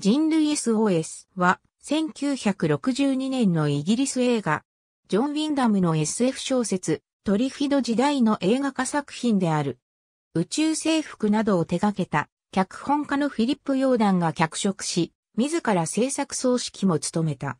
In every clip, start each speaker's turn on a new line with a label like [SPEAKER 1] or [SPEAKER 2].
[SPEAKER 1] 人類 SOS は1962年のイギリス映画、ジョン・ウィンダムの SF 小説、トリフィド時代の映画化作品である。宇宙征服などを手掛けた脚本家のフィリップ・ヨーダンが脚色し、自ら制作総指揮も務めた。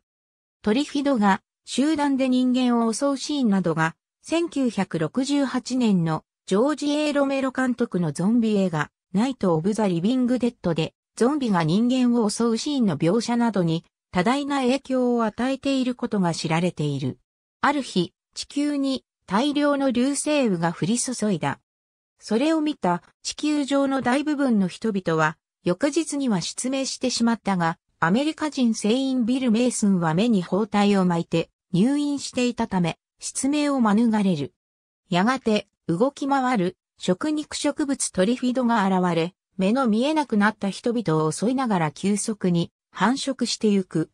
[SPEAKER 1] トリフィドが集団で人間を襲うシーンなどが、1968年のジョージ・エーロメロ監督のゾンビ映画、ナイト・オブ・ザ・リビング・デッドでゾンビが人間を襲うシーンの描写などに多大な影響を与えていることが知られている。ある日、地球に大量の流星雨が降り注いだ。それを見た地球上の大部分の人々は、翌日には失明してしまったが、アメリカ人船員ビル・メイスンは目に包帯を巻いて入院していたため、失明を免れる。やがて、動き回る、食肉植物トリフィドが現れ、目の見えなくなった人々を襲いながら急速に繁殖してゆく。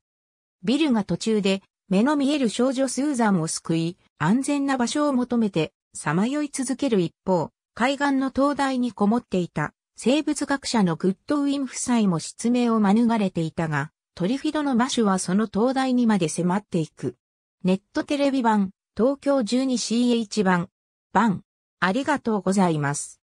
[SPEAKER 1] ビルが途中で目の見える少女スーザンを救い、安全な場所を求めて彷徨い続ける一方、海岸の灯台にこもっていた生物学者のグッドウィン夫妻も失明を免れていたが、トリフィドの場所はその灯台にまで迫っていく。ネットテレビ版、東京 12CH 版、版、あり
[SPEAKER 2] がとうございます。